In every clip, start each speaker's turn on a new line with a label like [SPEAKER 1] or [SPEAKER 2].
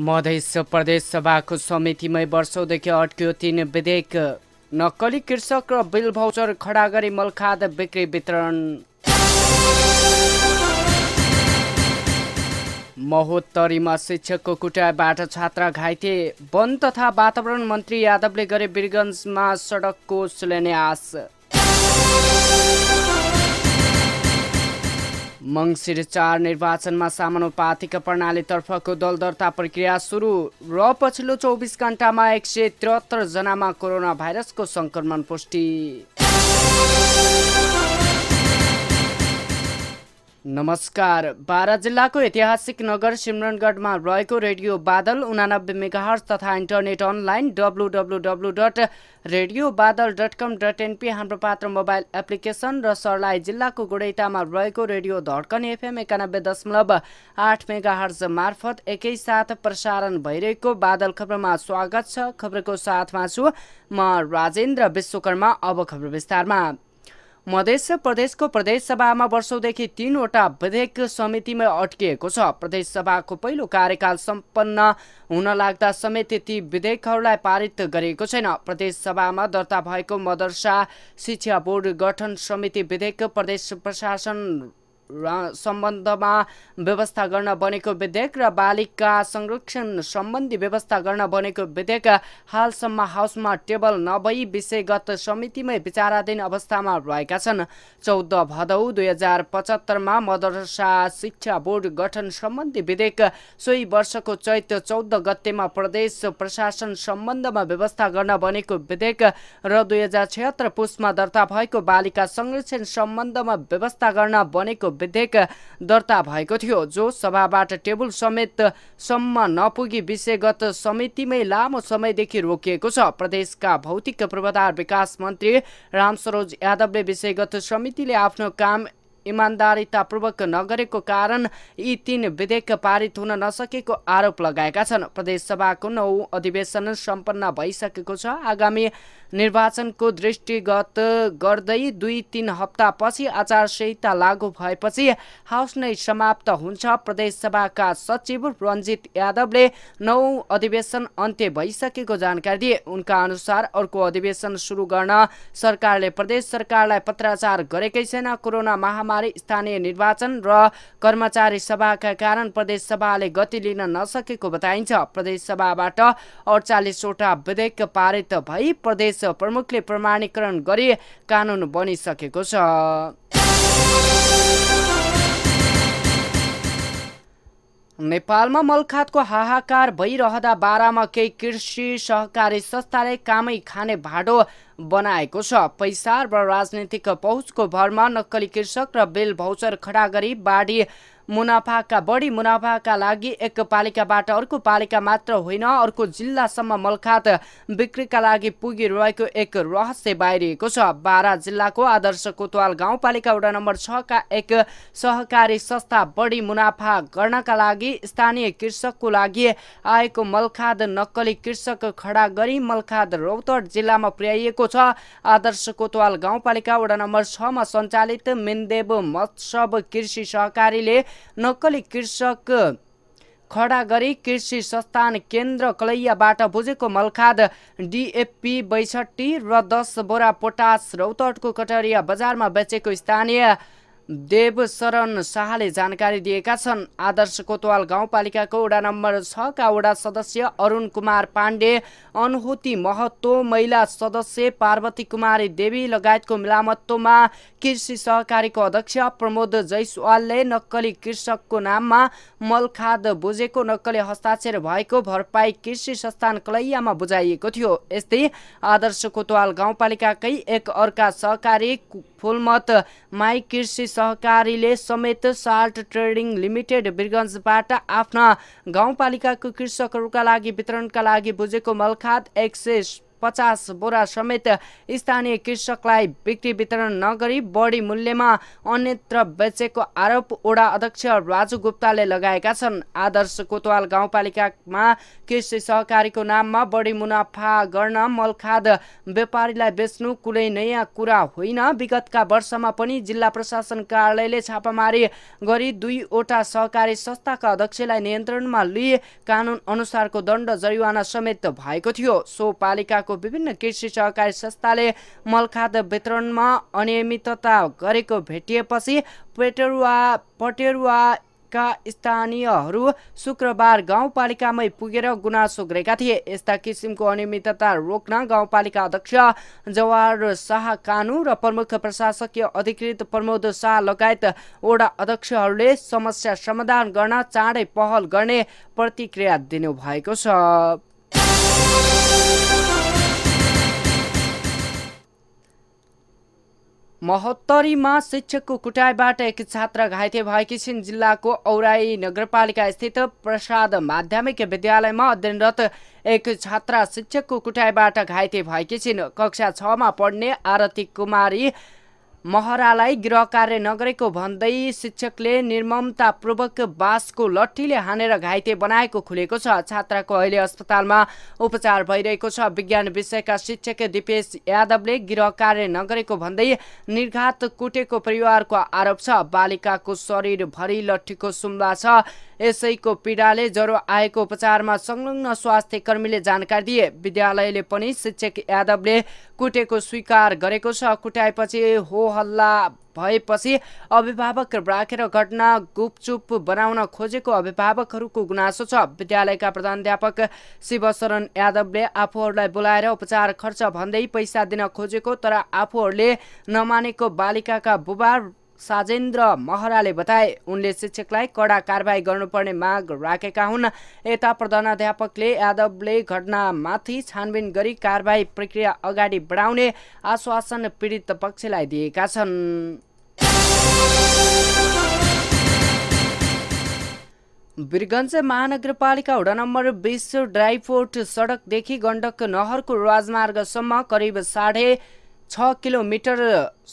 [SPEAKER 1] मधेस प्रदेश सभाको समितिमै वर्षौँदेखि अड्कियो तिन विधेयक नक्कली कृषक र बिल भाउचर खडा गरी मलखाद बिक्री वितरण महोत्तरीमा शिक्षकको कुटाबाट छात्रा घाइते वन तथा वातावरण मन्त्री यादवले गरे वीरगन्जमा सडकको शिलान्यास मङ्सिर चार निर्वाचनमा सामानुपातिक प्रणालीतर्फको दल दर्ता प्रक्रिया सुरु र पछिल्लो चौबिस घण्टामा एक सय त्रिहत्तर जनामा कोरोना भाइरसको सङ्क्रमण पुष्टि नमस्कार बारा जिल्लाको ऐतिहासिक नगर सिमरनगढमा रहेको रेडियो बादल उनानब्बे मेगाहर्स तथा internet online W W W dot radio Badal dot com dot NP हाम्रो पात्र मोबाइल एप्लिकेसन र सर्लाही जिल्लाको गुडैतामा रहेको रेडियो धड्कन एफएम एकानब्बे दशमलव आठ मेगाहर्स मार्फत एकैसाथ प्रसारण भइरहेको बादल खबरमा स्वागत छ खबरको साथमा छु म राजेन्द्र विश्वकर्मा अब खबर विस्तारमा मधेस प्रदेशको प्रदेशसभामा वर्षौँदेखि तिनवटा विधेयक समितिमा अट्किएको छ प्रदेशसभाको पहिलो कार्यकाल सम्पन्न हुन लाग्दा समेत ती विधेयकहरूलाई पारित गरिएको छैन प्रदेशसभामा दर्ता भएको मदरसा शिक्षा बोर्ड गठन समिति विधेयक प्रदेश प्रशासन सम्बन्धमा व्यवस्था गर्न बनेको विधेयक र बालिका संरक्षण सम्बन्धी व्यवस्था गर्न बनेको विधेयक हालसम्म हाउसमा टेबल नभई विषयगत समितिमै विचाराधीन अवस्थामा रहेका छन् चौध भदौ दुई हजार पचहत्तरमा मदरसा शिक्षा बोर्ड गठन सम्बन्धी विधेयक सोही वर्षको चैत चौध गतेमा प्रदेश प्रशासन सम्बन्धमा व्यवस्था गर्न बनेको विधेयक र दुई हजार पुसमा दर्ता भएको बालिका संरक्षण सम्बन्धमा व्यवस्था गर्न बनेको विधेयक दर्ता भएको थियो जो सभाबाट टेबुल समेत सम्म नपुगी विषयगत समितिमै लामो समयदेखि रोकिएको छ प्रदेशका भौतिक पूर्वाधार विकास मन्त्री रामसरोज यादवले विषयगत समितिले आफ्नो काम इमान्दारितापूर्वक नगरेको कारण यी तीन विधेयक पारित हुन नसकेको आरोप लगाएका छन् प्रदेश प्रदेशसभाको नौ अधिवेशन सम्पन्न भइसकेको छ आगामी निर्वाचनको दृष्टिगत गर्दै दुई तिन हप्तापछि आचार संहिता लागू भएपछि हाउस नै समाप्त हुन्छ प्रदेशसभाका सचिव रञ्जित यादवले नौ अधिवेशन अन्त्य भइसकेको जानकारी दिए उनका अनुसार अर्को अधिवेशन सुरु गर्न सरकारले प्रदेश सरकारलाई पत्राचार गरेकै छैन कोरोना महामारी स्थानीय निर्वाचन र कर्मचारी सभाका कारण प्रदेश सभाले गति लिन नसकेको बताइन्छ प्रदेशसभाबाट अडचालिसवटा विधेयक पारित भई प्रदेश अध्यक्ष प्रमुखले प्रमाणीकरण गरी कानुन बनिसकेको छ नेपालमा मलखातको हाहाकार भइरहँदा बाह्रमा केही कृषि सहकारी संस्थाले कामै खाने भाँडो बनाएको छ पैसा र राजनीतिक पहुँचको भरमा नक्कली कृषक र बेल भौचर खडा गरी बाढी मुनाफाका बढी मुनाफाका लागि एक पालिकाबाट अर्को पालिका मात्र होइन अर्को जिल्लासम्म मलखात बिक्रीका लागि पुगिरहेको एक रहस्य बाहिरिएको छ बारा जिल्लाको आदर्श कोतवाल गाउँपालिका वडा नम्बर छका एक सहकारी संस्था बढी मुनाफा गर्नका लागि स्थानीय कृषकको लागि आएको मलखाद नक्कली कृषक खडा गरी मलखाद रौतड जिल्लामा पुर्याइएको छ आदर्श कोतवाल गाउँपालिका वडा नम्बर छमा सञ्चालित मेनदेव मत्सव कृषि सहकारीले नक्कली कृषक खडा गरी कृषि संस्थान केन्द्र कलैयाबाट बुझेको मलखाद डिएपी बैसठी र दस बोरा पोटास र उत्तरको कटरिया बजारमा बेचेको स्थानीय देव शरण शाहले जानकारी दिएका छन् आदर्श कोतवाल गाउँपालिकाको वडा नम्बर छका वडा सदस्य अरुण कुमार पाण्डे अनुहुति महत्त्व महिला सदस्य पार्वती कुमारी देवी लगायतको मिलामत्वमा कृषि सहकारीको अध्यक्ष प्रमोद जयसवालले नक्कली कृषकको नाममा मलखाद बुझेको नक्कली हस्ताक्षर भएको भरपाई कृषि संस्थान कलैयामा बुझाइएको थियो यस्तै आदर्श कोतवाल गाउँपालिकाकै एक अर्का सहकारी फुलमत माई कृषि सहकारीले समेत साल्ट ट्रेडिङ लिमिटेड बिरगन्जबाट आफ्ना गाउँपालिकाको कृषकहरूका लागि वितरणका लागि बुझेको मलखाद एक्सेस पचास बोरा समेत स्थानीय कृषकलाई बिक्री वितरण नगरी बढी मूल्यमा अन्यत्र बेचेको आरोप ओडा अध्यक्ष राजु गुप्ताले लगाएका छन् आदर्श कोतवाल गाउँपालिकामा कृषि सहकारीको नाममा बढी मुनाफा गर्न मलखाद व्यापारीलाई बेच्नु कुनै नयाँ कुरा होइन विगतका वर्षमा पनि जिल्ला प्रशासन कार्यालयले छापामारी गरी दुईवटा सहकारी संस्थाका अध्यक्षलाई नियन्त्रणमा लिए कानुन अनुसारको दण्ड जरिवाना समेत भएको थियो सो पालिकाको जिल्लाको विभिन्न कृषि सहकारी संस्थाले मलखाद वितरणमा अनियमितता गरेको भेटिएपछि पटेरुवा पटेरुवाका स्थानीयहरू शुक्रबार गाउँपालिकामै पुगेर गुनासो गरेका थिए यस्ता किसिमको अनियमितता रोक्न गाउँपालिका अध्यक्ष जवाहर शाह कानु र प्रमुख प्रशासकीय अधिकृत प्रमोद शाह लगायत वडा अध्यक्षहरूले समस्या समाधान गर्न चाँडै पहल गर्ने प्रतिक्रिया दिनुभएको छ महोत्तरीमा शिक्षकको कुटाइबाट एक छात्र घाइते भएकी छिन् जिल्लाको औराई नगरपालिका स्थित प्रसाद माध्यमिक विद्यालयमा अध्ययनरत एक छात्रा शिक्षकको कुटाइबाट घाइते भएकी छिन् कक्षा छमा पढ्ने आरती कुमारी महरालाई गृह कार्य नगरेको भन्दै शिक्षकले निर्ममतापूर्वक बाँसको लट्ठीले हानेर घाइते बनाएको खुलेको छ छात्राको अहिले अस्पतालमा उपचार भइरहेको छ विज्ञान विषयका शिक्षक दिपेश यादवले गृह कार्य नगरेको भन्दै निर्घात कुटेको परिवारको आरोप छ बालिकाको शरीरभरि लट्ठीको सुम्ला छ यसैको पीडाले ज्वरो आएको उपचारमा संलग्न स्वास्थ्य कर्मीले जानकारी दिए विद्यालयले पनि शिक्षक यादवले कुटेको स्वीकार गरेको छ कुटाएपछि हो हल्ला भएपछि अभिभावक राखेर घटना गुपचुप बनाउन खोजेको अभिभावकहरूको गुनासो छ विद्यालयका प्रधानध्यापक शिवशरण यादवले आफूहरूलाई बोलाएर उपचार खर्च भन्दै पैसा दिन खोजेको तर आफूहरूले नमानेको बालिकाका बुबा साजेन्द्र महराले बताए उनले शिक्षकलाई कडा कारवाही गर्नुपर्ने माग राखेका हुन् यता प्रधानाध्यापकले यादवले घटनामाथि छानबिन गरी कारवाही प्रक्रिया अगाडि बढाउने आश्वासन पीडित पक्षलाई दिएका छन् वीरगञ्ज महानगरपालिका वडा नम्बर बिस ड्राइफोर्ट सडकदेखि गण्डक नहरको राजमार्गसम्म करिब साढे छ किलोमिटर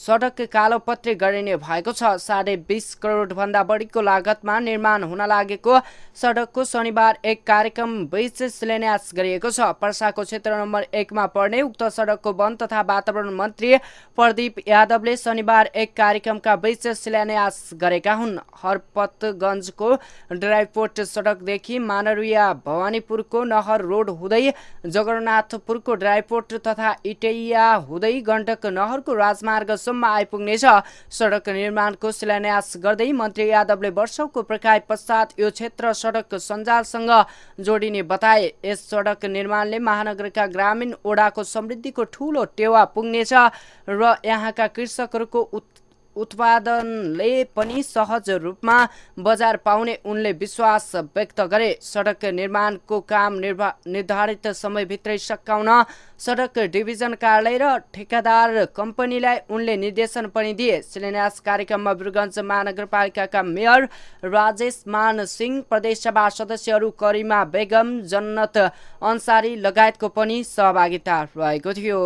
[SPEAKER 1] सडक कालोपत्री गरिने भएको छ साढे बिस करोडभन्दा बढीको लागतमा निर्माण हुन लागेको सडकको शनिबार एक कार्यक्रम बीच शिलान्यास गरिएको छ पर्साको क्षेत्र नम्बर एकमा पर्ने उक्त सडकको वन तथा वातावरण मन्त्री प्रदीप यादवले शनिबार एक कार्यक्रमका बीच शिलान्यास गरेका हुन् हरपतगञ्जको ड्राइपोर्ट सडकदेखि मानरुया भवानीपुरको नहर रोड हुँदै जगन्नाथपुरको ड्राइपोर्ट तथा इटैया हुँदै गण्डक नहरको राजमार्ग सम्म आइपुग्नेछ सडक निर्माणको शिलान्यास गर्दै मन्त्री यादवले वर्षौको प्रकाश पश्चात यो क्षेत्र सडक सञ्जालसँग जोडिने बताए यस सडक निर्माणले महानगरका ग्रामीण ओडाको समृद्धिको ठूलो टेवा पुग्नेछ र यहाँका कृषकहरूको उत् उत्पादनले पनि सहज रूपमा बजार पाउने उनले विश्वास व्यक्त गरे सडक निर्माणको काम निर्वा निर्धारित समयभित्रै सकाउन सडक डिभिजन कार्यालय र ठेकादार कम्पनीलाई उनले निर्देशन पनि दिए शिलान्यास कार्यक्रममा वीरगञ्ज महानगरपालिकाका मेयर राजेश मान सिंह प्रदेशसभा सदस्यहरू करिमा बेगम जन्नत अन्सारी लगायतको पनि सहभागिता रहेको थियो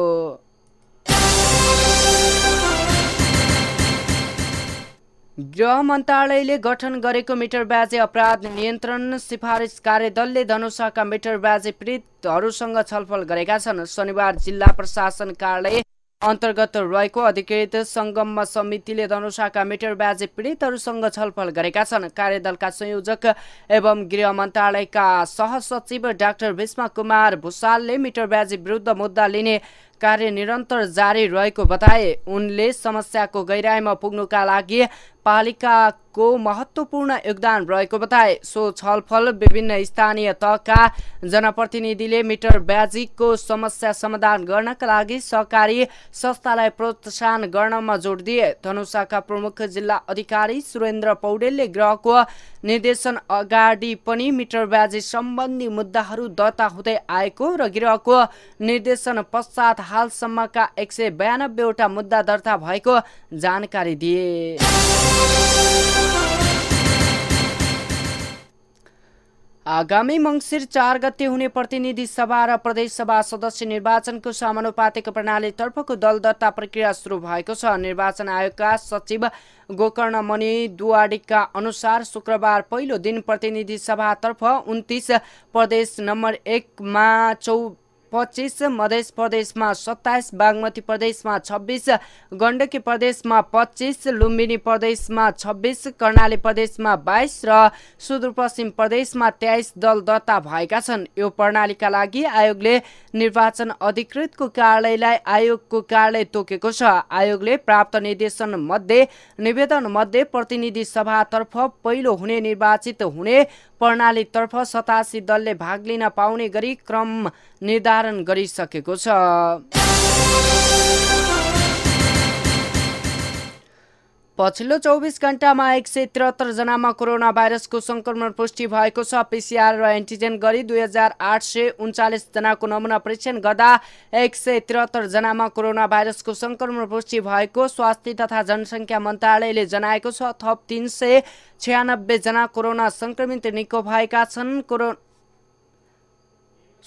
[SPEAKER 1] गृह मन्त्रालयले गठन गरेको मिटर ब्याजे अपराध नियन्त्रण सिफारिस कार्यदलले धनुषाका मिटर ब्याजे पीडितहरूसँग छलफल गरेका छन् शनिबार जिल्ला प्रशासन कार्यालय अन्तर्गत रहेको अधिकृत सङ्गम समितिले धनुषाका मिटर ब्याजे पीडितहरूसँग छलफल गरेका छन् कार्यदलका संयोजक एवं गृह मन्त्रालयका सहसचिव डाक्टर भीष्म कुमार भूषालले मिटर ब्याजे विरुद्ध मुद्दा लिने कार्य निरन्तर जारी रहेको बताए उनले समस्याको गहिराइमा पुग्नुका लागि पालिकाको महत्त्वपूर्ण योगदान रहेको बताए सो छलफल विभिन्न स्थानीय तहका जनप्रतिनिधिले मिटर ब्याजिकको समस्या समाधान गर्नका लागि सहकारी संस्थालाई प्रोत्साहन गर्नमा जोड दिए धनुषाका प्रमुख जिल्ला अधिकारी सुरेन्द्र पौडेलले ग्रहको निर्देशन अगाडि पनि मिटर ब्याजी सम्बन्धी मुद्दाहरू दर्ता हुँदै आएको र गृहको निर्देशन पश्चात हालसम्मका एक सय बयानब्बेवटा मुद्दा दर्ता भएको जानकारी दिए आगामी मङ्सिर चार गते हुने प्रतिनिधि सभा र प्रदेशसभा सदस्य निर्वाचनको समानुपातिक प्रणालीतर्फको दल दर्ता प्रक्रिया सुरु भएको छ निर्वाचन आयोगका सचिव गोकर्ण मणि दुवाडीका अनुसार शुक्रबार पहिलो दिन प्रतिनिधि सभातर्फ उन्तिस प्रदेश नम्बर एकमा चौ पच्चिस मध्य प्रदेशमा सत्ताइस बागमती प्रदेशमा छब्बिस गण्डकी प्रदेशमा पच्चिस लुम्बिनी प्रदेशमा छब्बिस कर्णाली प्रदेशमा बाइस र सुदूरपश्चिम प्रदेशमा तेइस दल दर्ता भएका छन् यो प्रणालीका लागि आयोगले निर्वाचन अधिकृतको कार्यालयलाई आयोगको कार्यालय तोकेको छ आयोगले प्राप्त निर्देशन मध्ये निवेदन मध्ये प्रतिनिधि सभातर्फ पहिलो हुने निर्वाचित हुने प्रणालीतर्फ सतासी दलले भाग लिन पाउने गरी क्रम निर्धारण गरिसकेको छ पछिल्लो चौबिस घण्टामा एक सय त्रिहत्तरजनामा कोरोना भाइरसको सङ्क्रमण पुष्टि भएको छ पिसिआर र एन्टिजेन गरी दुई हजार आठ सय उन्चालिसजनाको नमुना परीक्षण गर्दा एक सय त्रिहत्तरजनामा कोरोना भाइरसको सङ्क्रमण पुष्टि भएको स्वास्थ्य तथा जनसङ्ख्या मन्त्रालयले जनाएको छ थप तिन सय छ्यानब्बेजना कोरोना सङ्क्रमित निको भएका छन् कोरो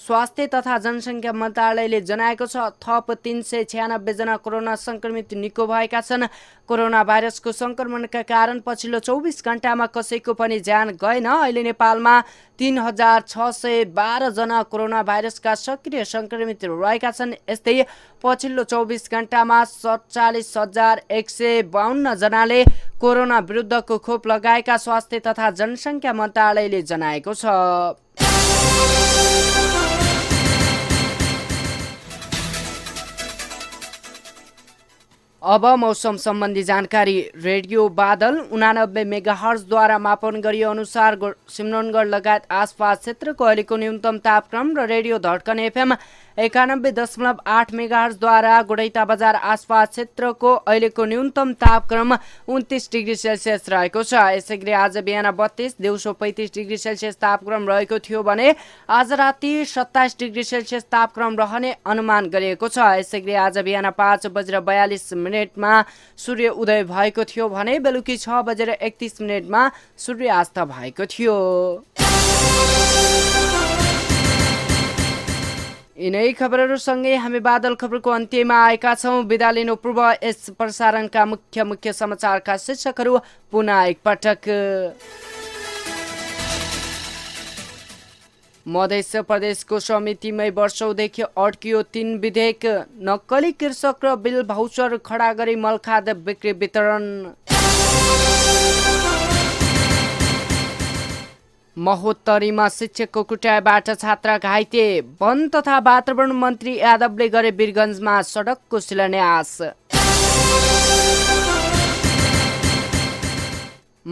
[SPEAKER 1] स्वास्थ्य तथा जनसङ्ख्या मन्त्रालयले जनाएको छ थप तिन सय छ्यानब्बेजना कोरोना सङ्क्रमित निको भएका छन् कोरोना भाइरसको सङ्क्रमणका कारण पछिल्लो चौबिस घन्टामा कसैको पनि ज्यान गएन अहिले नेपालमा तिन हजार छ सय बाह्रजना कोरोना भाइरसका सक्रिय सङ्क्रमित रहेका छन् यस्तै पछिल्लो चौबिस घन्टामा सत्तालिस हजार एक सय बाहन्नजनाले कोरोना विरुद्धको खोप लगाएका स्वास्थ्य तथा जनसङ्ख्या मन्त्रालयले जनाएको छ अब मौसम सम्बन्धी जानकारी रेडियो बादल उनानब्बे द्वारा मापन गरिए अनुसार सिमनगढ लगायत आसपास क्षेत्रको अहिलेको न्यूनतम तापक्रम र रेडियो धड्कन एफएम एकानब्बे दशमलव आठ मेगाहरूद्वारा गोडैता बजार आसपास क्षेत्रको अहिलेको न्यूनतम तापक्रम उन्तिस डिग्री सेल्सियस रहेको छ यसै आज बिहान बत्तीस दिउँसो पैँतिस डिग्री सेल्सियस तापक्रम रहेको थियो भने आज राति सत्ताइस डिग्री सेल्सियस तापक्रम रहने अनुमान गरिएको छ यसै आज बिहान पाँच बजेर बयालिस मिनटमा सूर्य उदय भएको थियो भने बेलुकी छ बजेर एकतिस मिनटमा सूर्यास्त भएको थियो यिनै खबरहरूसँगै हामी बादल खबरको अन्त्यमा आएका छौँ विदा लिनु पूर्व यस प्रसारणका मुख्य मुख्य समाचारका शीर्षकहरू पुनः एकपटक मधेस प्रदेशको समितिमै वर्षौँदेखि अड्कियो तीन विधेयक नक्कली कृषक र बिल भाउचर खडा गरी मलखाद बिक्री वितरण महोत्तरीमा शिक्षकको कुटाइबाट छात्र घाइते वन तथा वातावरण मन्त्री यादवले गरे वीरगन्जमा सडकको शिलान्यास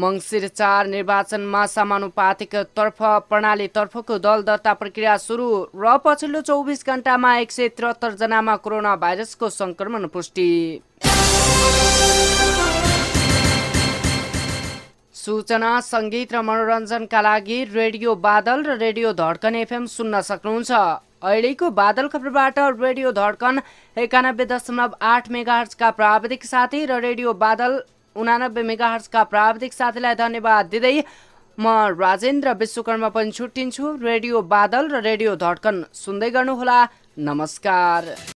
[SPEAKER 1] मङ्सिर चार निर्वाचनमा समानुपातिकतर्फ प्रणालीतर्फको दल दर्ता प्रक्रिया सुरु र पछिल्लो चौबिस घण्टामा एक सय त्रिहत्तर जनामा कोरोना भाइरसको सङ्क्रमण पुष्टि सूचना सङ्गीत र मनोरञ्जनका लागि रेडियो बादल र रेडियो धड्कन एफएम सुन्न सक्नुहुन्छ अहिलेको बादल खबरबाट रेडियो धड्कन एकानब्बे दशमलव आठ मेगाहर्जका प्राविधिक साथी र रेडियो बादल उनानब्बे मेगाहर्जका प्राविधिक साथीलाई धन्यवाद दिँदै म राजेन्द्र विश्वकर्मा पनि छुट्टिन्छु रेडियो बादल र रेडियो धड्कन सुन्दै गर्नुहोला नमस्कार